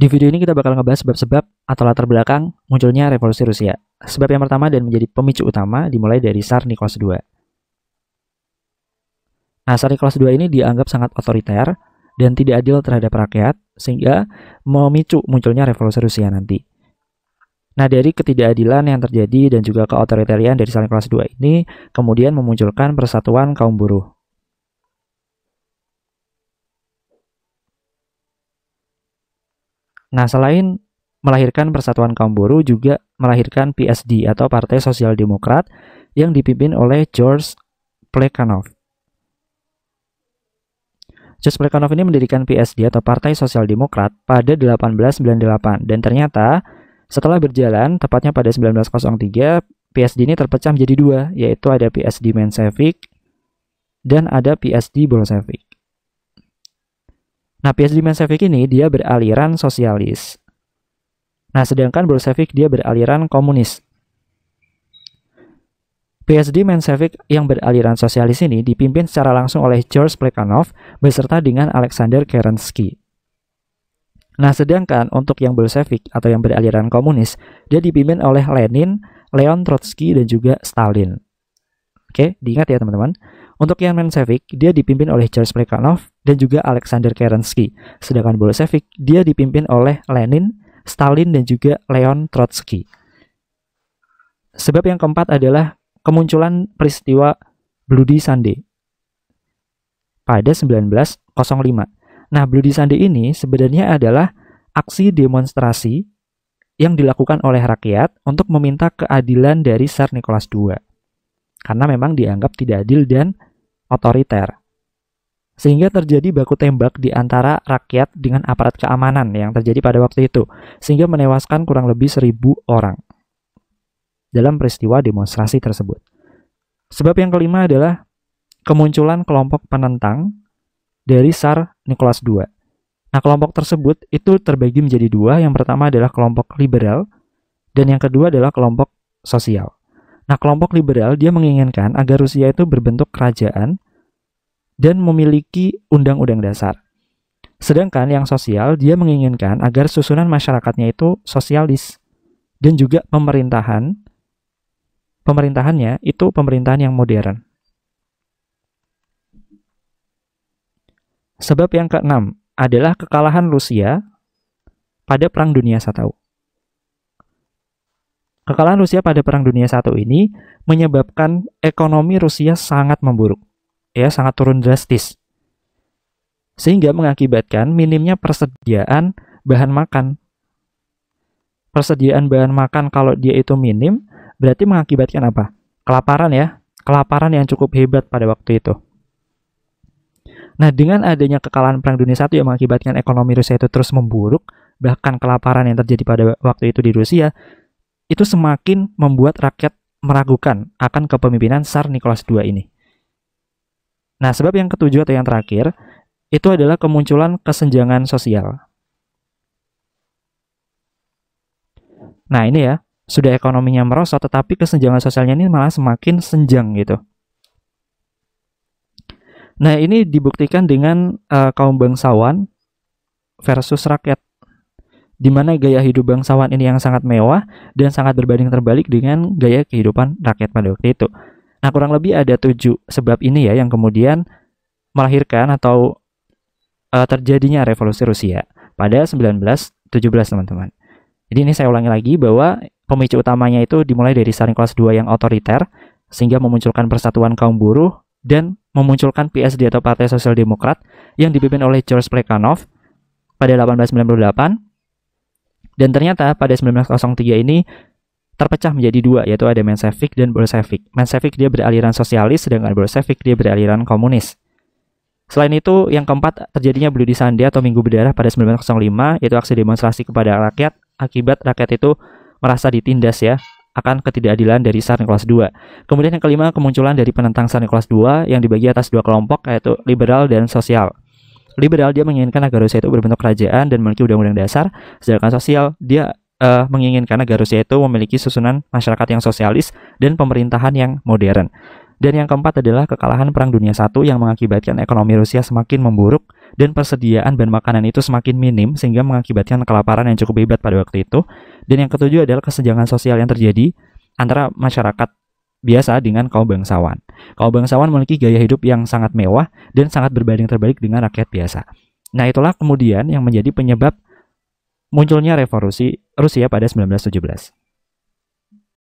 Di video ini kita bakal ngebahas sebab-sebab atau latar belakang munculnya revolusi Rusia. Sebab yang pertama dan menjadi pemicu utama dimulai dari Tsar Nicholas II. Nah, Tsar Nicholas II ini dianggap sangat otoriter dan tidak adil terhadap rakyat sehingga memicu munculnya revolusi Rusia nanti. Nah, dari ketidakadilan yang terjadi dan juga keotoritarian dari Tsar Nicholas II ini kemudian memunculkan persatuan kaum buruh Nah, selain melahirkan Persatuan Kaum Buruh juga melahirkan PSD atau Partai Sosial Demokrat yang dipimpin oleh George Plekhanov. George Plekhanov ini mendirikan PSD atau Partai Sosial Demokrat pada 1898 dan ternyata setelah berjalan tepatnya pada 1903 PSD ini terpecah menjadi dua yaitu ada PSD Mensevik dan ada PSD Bolshevik. Nah, PSD Menshevik ini dia beraliran sosialis. Nah, sedangkan Bolshevik dia beraliran komunis. PSD Menshevik yang beraliran sosialis ini dipimpin secara langsung oleh George Plekhanov beserta dengan Alexander Kerensky. Nah, sedangkan untuk yang Bolshevik atau yang beraliran komunis, dia dipimpin oleh Lenin, Leon Trotsky, dan juga Stalin. Oke, diingat ya teman-teman. Untuk yang Mensevic, dia dipimpin oleh Charles Plekhanov dan juga Alexander Kerensky. Sedangkan Bolshevik, dia dipimpin oleh Lenin, Stalin, dan juga Leon Trotsky. Sebab yang keempat adalah kemunculan peristiwa Bloody Sunday pada 1905. Nah, Bloody Sunday ini sebenarnya adalah aksi demonstrasi yang dilakukan oleh rakyat untuk meminta keadilan dari Tsar Nicholas II. Karena memang dianggap tidak adil dan otoriter. Sehingga terjadi baku tembak di antara rakyat dengan aparat keamanan yang terjadi pada waktu itu, sehingga menewaskan kurang lebih seribu orang dalam peristiwa demonstrasi tersebut. Sebab yang kelima adalah kemunculan kelompok penentang dari Sar Nicholas II. Nah, kelompok tersebut itu terbagi menjadi dua. Yang pertama adalah kelompok liberal, dan yang kedua adalah kelompok sosial. Nah, kelompok liberal dia menginginkan agar Rusia itu berbentuk kerajaan dan memiliki undang-undang dasar. Sedangkan yang sosial dia menginginkan agar susunan masyarakatnya itu sosialis dan juga pemerintahan pemerintahannya itu pemerintahan yang modern. Sebab yang keenam adalah kekalahan Rusia pada Perang Dunia I. Kekalahan Rusia pada Perang Dunia I ini menyebabkan ekonomi Rusia sangat memburuk, ya sangat turun drastis. Sehingga mengakibatkan minimnya persediaan bahan makan. Persediaan bahan makan kalau dia itu minim, berarti mengakibatkan apa? Kelaparan ya, kelaparan yang cukup hebat pada waktu itu. Nah, dengan adanya kekalahan Perang Dunia I yang mengakibatkan ekonomi Rusia itu terus memburuk, bahkan kelaparan yang terjadi pada waktu itu di Rusia, itu semakin membuat rakyat meragukan akan kepemimpinan Tsar Nicholas II ini. Nah, sebab yang ketujuh atau yang terakhir, itu adalah kemunculan kesenjangan sosial. Nah, ini ya, sudah ekonominya merosot, tetapi kesenjangan sosialnya ini malah semakin senjang gitu. Nah, ini dibuktikan dengan uh, kaum bangsawan versus rakyat di mana gaya hidup bangsawan ini yang sangat mewah dan sangat berbanding terbalik dengan gaya kehidupan rakyat pada waktu itu. Nah, kurang lebih ada tujuh sebab ini ya yang kemudian melahirkan atau uh, terjadinya revolusi Rusia pada 1917, teman-teman. Jadi ini saya ulangi lagi bahwa pemicu utamanya itu dimulai dari saring kelas 2 yang otoriter sehingga memunculkan persatuan kaum buruh dan memunculkan PSD atau Partai Sosial Demokrat yang dipimpin oleh George Plekhanov pada 1898 dan ternyata pada 1903 ini terpecah menjadi dua yaitu ada Menshevik dan Bolshevik. Menshevik dia beraliran sosialis sedangkan Bolshevik dia beraliran komunis. Selain itu, yang keempat terjadinya Bloody Sunday atau Minggu Berdarah pada 1905 yaitu aksi demonstrasi kepada rakyat akibat rakyat itu merasa ditindas ya akan ketidakadilan dari Tsar kelas II. Kemudian yang kelima kemunculan dari penentang Tsar Nicholas II yang dibagi atas dua kelompok yaitu liberal dan sosial liberal dia menginginkan agar Rusia itu berbentuk kerajaan dan memiliki undang-undang dasar, sedangkan sosial dia uh, menginginkan agar Rusia itu memiliki susunan masyarakat yang sosialis dan pemerintahan yang modern. Dan yang keempat adalah kekalahan Perang Dunia I yang mengakibatkan ekonomi Rusia semakin memburuk dan persediaan bahan makanan itu semakin minim sehingga mengakibatkan kelaparan yang cukup hebat pada waktu itu. Dan yang ketujuh adalah kesenjangan sosial yang terjadi antara masyarakat biasa dengan kaum bangsawan. Kaum bangsawan memiliki gaya hidup yang sangat mewah dan sangat berbanding terbalik dengan rakyat biasa. Nah, itulah kemudian yang menjadi penyebab munculnya revolusi Rusia pada 1917.